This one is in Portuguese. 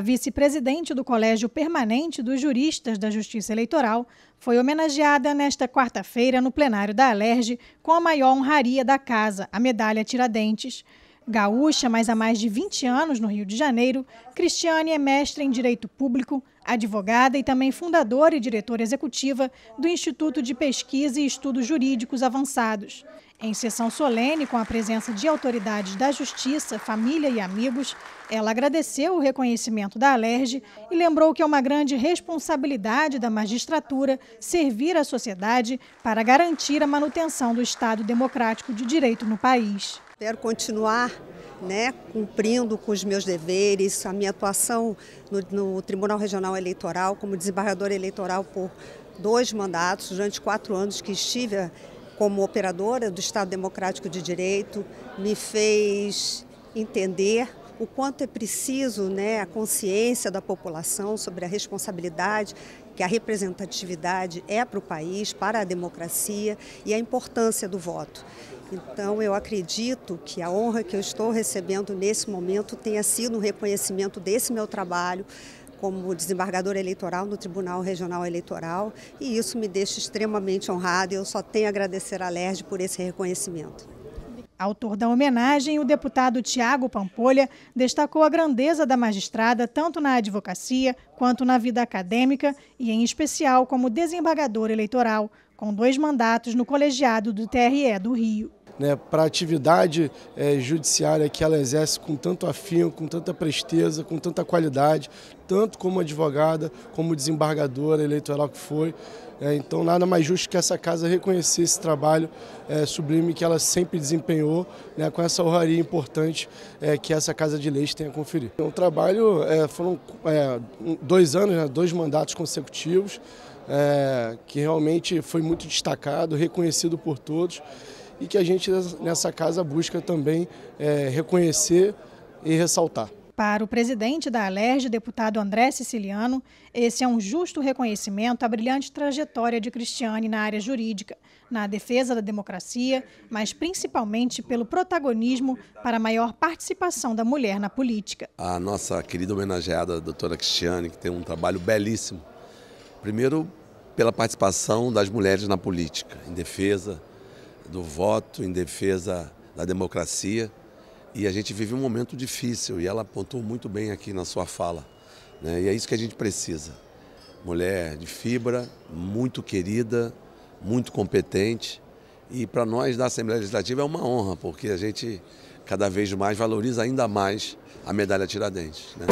A vice-presidente do Colégio Permanente dos Juristas da Justiça Eleitoral foi homenageada nesta quarta-feira no plenário da Alerj com a maior honraria da casa, a medalha Tiradentes. Gaúcha, mas há mais de 20 anos no Rio de Janeiro, Cristiane é mestre em Direito Público, advogada e também fundadora e diretora executiva do Instituto de Pesquisa e Estudos Jurídicos Avançados. Em sessão solene, com a presença de autoridades da Justiça, família e amigos, ela agradeceu o reconhecimento da Alerj e lembrou que é uma grande responsabilidade da magistratura servir à sociedade para garantir a manutenção do Estado democrático de direito no país. Quero continuar né, cumprindo com os meus deveres, a minha atuação no, no Tribunal Regional Eleitoral como desembargadora eleitoral por dois mandatos, durante quatro anos que estive como operadora do Estado Democrático de Direito, me fez entender o quanto é preciso né, a consciência da população sobre a responsabilidade que a representatividade é para o país, para a democracia e a importância do voto. Então, eu acredito que a honra que eu estou recebendo nesse momento tenha sido um reconhecimento desse meu trabalho como desembargadora eleitoral no Tribunal Regional Eleitoral e isso me deixa extremamente honrada e eu só tenho a agradecer à LERJ por esse reconhecimento. Autor da homenagem, o deputado Tiago Pampolha destacou a grandeza da magistrada tanto na advocacia quanto na vida acadêmica e, em especial, como desembargadora eleitoral, com dois mandatos no colegiado do TRE do Rio né, para a atividade é, judiciária que ela exerce com tanto afinco, com tanta presteza, com tanta qualidade, tanto como advogada, como desembargadora eleitoral que foi. É, então, nada mais justo que essa casa reconhecer esse trabalho é, sublime que ela sempre desempenhou, né, com essa honraria importante é, que essa casa de leis tem a conferir. O é trabalho é, foram é, dois anos, né, dois mandatos consecutivos, que realmente foi muito destacado, reconhecido por todos e que a gente nessa casa busca também é, reconhecer e ressaltar. Para o presidente da Alerj, deputado André Siciliano, esse é um justo reconhecimento à brilhante trajetória de Cristiane na área jurídica, na defesa da democracia, mas principalmente pelo protagonismo para a maior participação da mulher na política. A nossa querida homenageada, a doutora Cristiane, que tem um trabalho belíssimo. Primeiro, pela participação das mulheres na política, em defesa do voto em defesa da democracia. E a gente vive um momento difícil e ela apontou muito bem aqui na sua fala. Né? E é isso que a gente precisa. Mulher de fibra, muito querida, muito competente. E para nós da Assembleia Legislativa é uma honra, porque a gente cada vez mais valoriza ainda mais a medalha Tiradentes. Né?